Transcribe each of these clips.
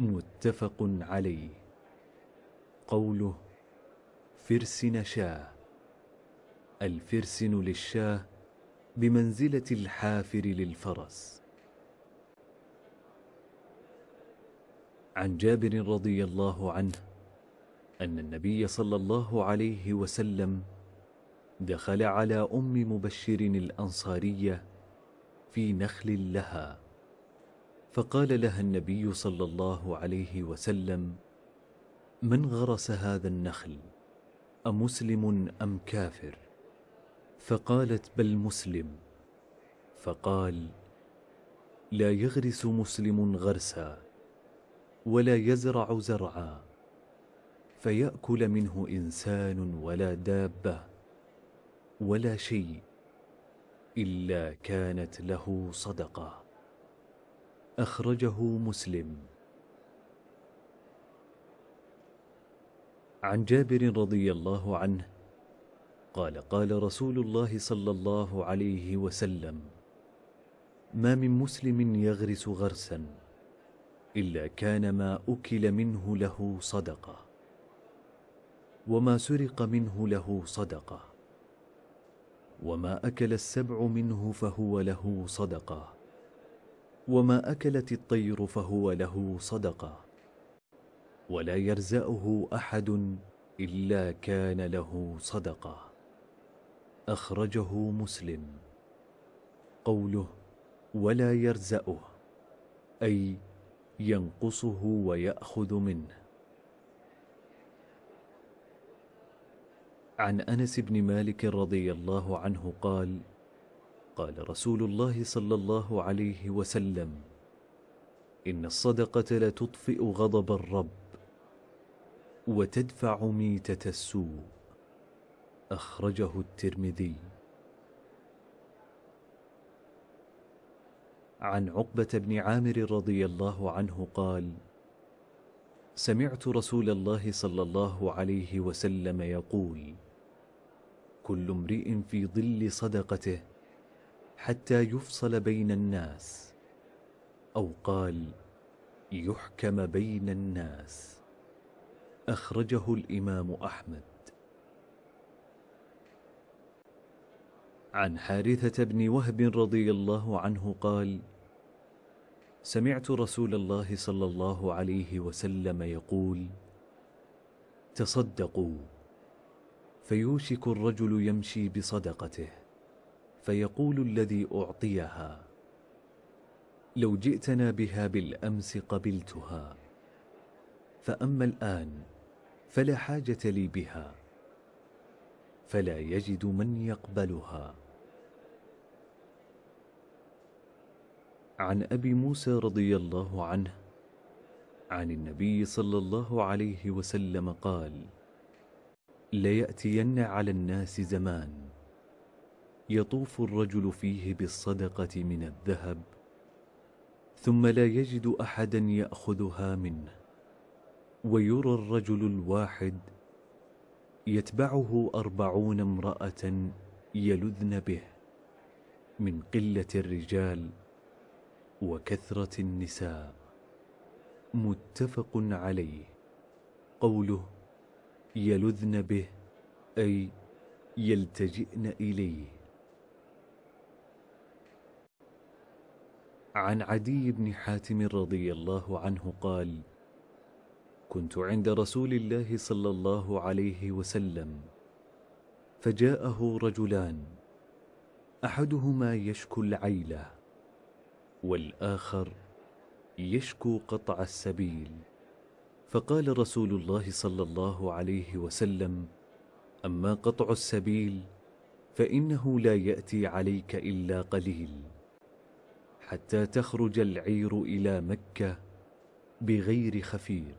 متفق عليه قوله فرسن شاه الفرسن للشاه بمنزلة الحافر للفرس عن جابر رضي الله عنه أن النبي صلى الله عليه وسلم دخل على أم مبشر الأنصارية في نخل لها فقال لها النبي صلى الله عليه وسلم من غرس هذا النخل امسلم ام كافر فقالت بل مسلم فقال لا يغرس مسلم غرسا ولا يزرع زرعا فياكل منه انسان ولا دابه ولا شيء الا كانت له صدقه أخرجه مسلم عن جابر رضي الله عنه قال قال رسول الله صلى الله عليه وسلم ما من مسلم يغرس غرسا إلا كان ما أكل منه له صدقة وما سرق منه له صدقة وما أكل السبع منه فهو له صدقه وما أكلت الطير فهو له صدقة ولا يرزأه أحد إلا كان له صدقة أخرجه مسلم قوله ولا يرزأه أي ينقصه ويأخذ منه عن أنس بن مالك رضي الله عنه قال قال رسول الله صلى الله عليه وسلم ان الصدقه لتطفئ غضب الرب وتدفع ميته السوء اخرجه الترمذي عن عقبه بن عامر رضي الله عنه قال سمعت رسول الله صلى الله عليه وسلم يقول كل امرئ في ظل صدقته حتى يفصل بين الناس أو قال يحكم بين الناس أخرجه الإمام أحمد عن حارثة بن وهب رضي الله عنه قال سمعت رسول الله صلى الله عليه وسلم يقول تصدقوا فيوشك الرجل يمشي بصدقته فيقول الذي أعطيها لو جئتنا بها بالأمس قبلتها فأما الآن فلا حاجة لي بها فلا يجد من يقبلها عن أبي موسى رضي الله عنه عن النبي صلى الله عليه وسلم قال ليأتين على الناس زمان يطوف الرجل فيه بالصدقه من الذهب ثم لا يجد احدا ياخذها منه ويرى الرجل الواحد يتبعه اربعون امراه يلذن به من قله الرجال وكثره النساء متفق عليه قوله يلذن به اي يلتجئن اليه عن عدي بن حاتم رضي الله عنه قال كنت عند رسول الله صلى الله عليه وسلم فجاءه رجلان احدهما يشكو العيله والاخر يشكو قطع السبيل فقال رسول الله صلى الله عليه وسلم اما قطع السبيل فانه لا ياتي عليك الا قليل حتى تخرج العير إلى مكة بغير خفير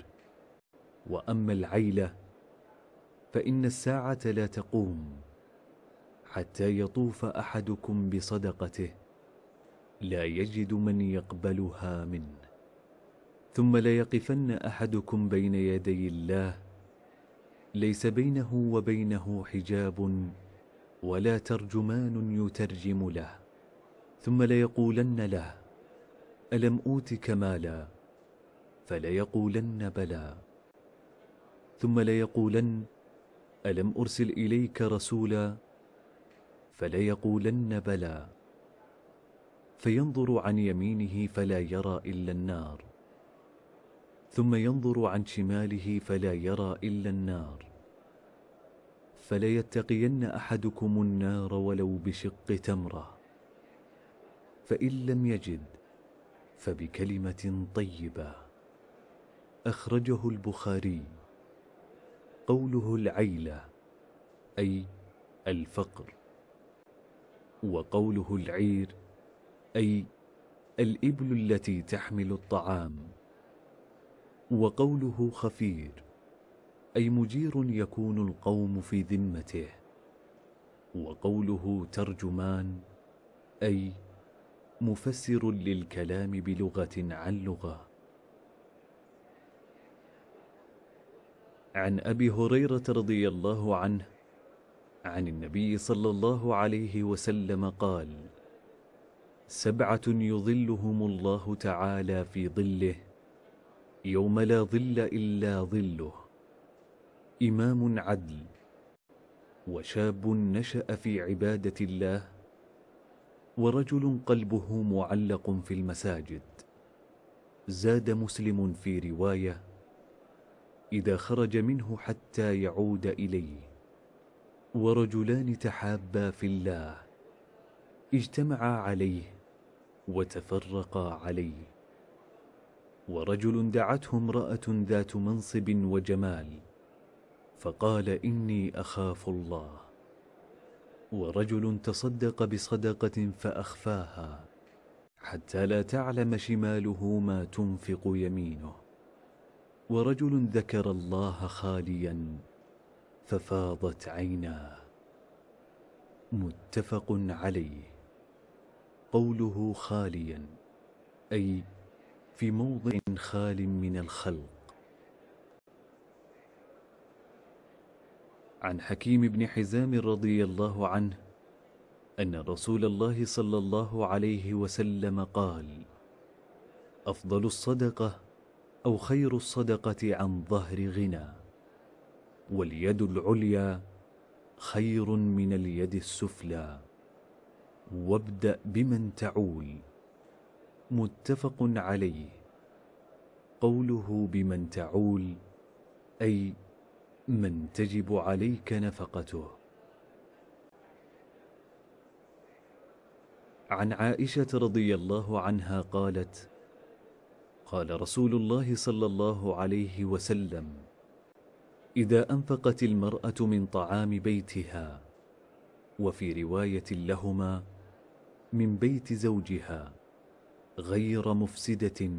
وأما العيلة فإن الساعة لا تقوم حتى يطوف أحدكم بصدقته لا يجد من يقبلها منه ثم ليقفن أحدكم بين يدي الله ليس بينه وبينه حجاب ولا ترجمان يترجم له ثم ليقولن له ألم أوتك مالا فليقولن بلى ثم ليقولن ألم أرسل إليك رسولا فليقولن بلى فينظر عن يمينه فلا يرى إلا النار ثم ينظر عن شماله فلا يرى إلا النار فليتقين أحدكم النار ولو بشق تمره فان لم يجد فبكلمه طيبه اخرجه البخاري قوله العيله اي الفقر وقوله العير اي الابل التي تحمل الطعام وقوله خفير اي مجير يكون القوم في ذمته وقوله ترجمان اي مفسر للكلام بلغه عن لغه عن ابي هريره رضي الله عنه عن النبي صلى الله عليه وسلم قال سبعه يظلهم الله تعالى في ظله يوم لا ظل الا ظله امام عدل وشاب نشا في عباده الله ورجل قلبه معلق في المساجد زاد مسلم في روايه اذا خرج منه حتى يعود اليه ورجلان تحابا في الله اجتمعا عليه وتفرقا عليه ورجل دعته امراه ذات منصب وجمال فقال اني اخاف الله ورجل تصدق بصدقة فأخفاها حتى لا تعلم شماله ما تنفق يمينه ورجل ذكر الله خاليا ففاضت عيناه متفق عليه قوله خاليا أي في موضع خال من الخلق عن حكيم بن حزام رضي الله عنه أن رسول الله صلى الله عليه وسلم قال أفضل الصدقة أو خير الصدقة عن ظهر غنى واليد العليا خير من اليد السفلى وابدأ بمن تعول متفق عليه قوله بمن تعول أي من تجب عليك نفقته عن عائشه رضي الله عنها قالت قال رسول الله صلى الله عليه وسلم اذا انفقت المراه من طعام بيتها وفي روايه لهما من بيت زوجها غير مفسده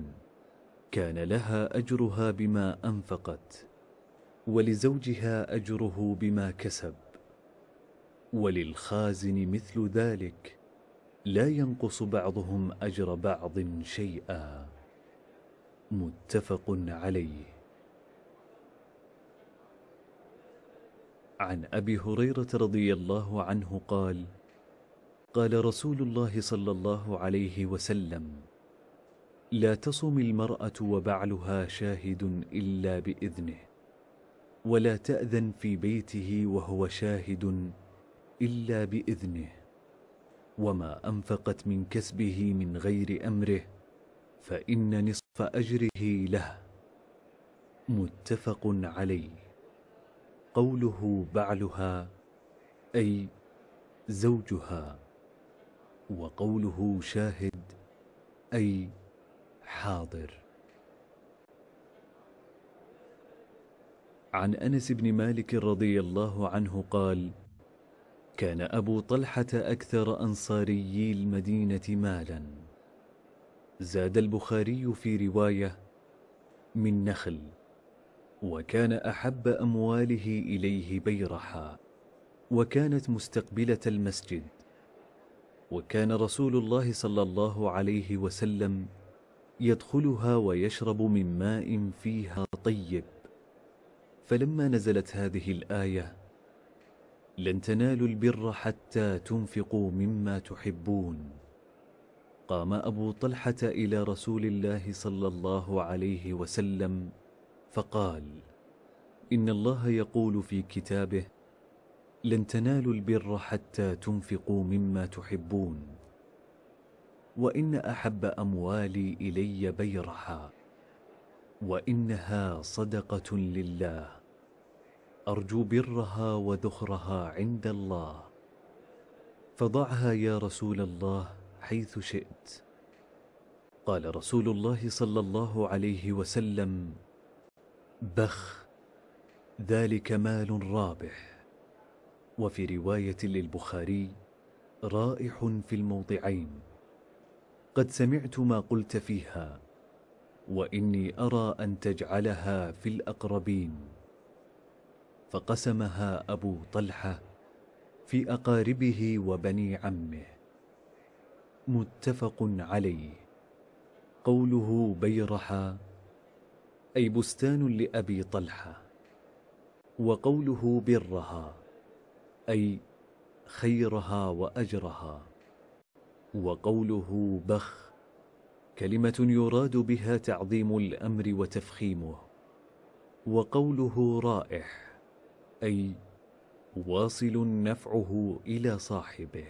كان لها اجرها بما انفقت ولزوجها اجره بما كسب وللخازن مثل ذلك لا ينقص بعضهم اجر بعض شيئا متفق عليه عن ابي هريره رضي الله عنه قال قال رسول الله صلى الله عليه وسلم لا تصم المراه وبعلها شاهد الا باذنه ولا تاذن في بيته وهو شاهد الا باذنه وما انفقت من كسبه من غير امره فان نصف اجره له متفق عليه قوله بعلها اي زوجها وقوله شاهد اي حاضر عن انس بن مالك رضي الله عنه قال كان ابو طلحه اكثر انصاريي المدينه مالا زاد البخاري في روايه من نخل وكان احب امواله اليه بيرحا وكانت مستقبله المسجد وكان رسول الله صلى الله عليه وسلم يدخلها ويشرب من ماء فيها طيب فلما نزلت هذه الآية لن تنالوا البر حتى تنفقوا مما تحبون قام أبو طلحة إلى رسول الله صلى الله عليه وسلم فقال إن الله يقول في كتابه لن تنالوا البر حتى تنفقوا مما تحبون وإن أحب أموالي إلي بيرحا وإنها صدقة لله أرجو برها وذخرها عند الله فضعها يا رسول الله حيث شئت قال رسول الله صلى الله عليه وسلم بخ ذلك مال رابح وفي روايه للبخاري رائح في الموضعين قد سمعت ما قلت فيها واني ارى ان تجعلها في الاقربين فقسمها أبو طلحة في أقاربه وبني عمه متفق عليه قوله بيرحى أي بستان لأبي طلحة وقوله برها أي خيرها وأجرها وقوله بخ كلمة يراد بها تعظيم الأمر وتفخيمه وقوله رائح أي واصل نفعه إلى صاحبه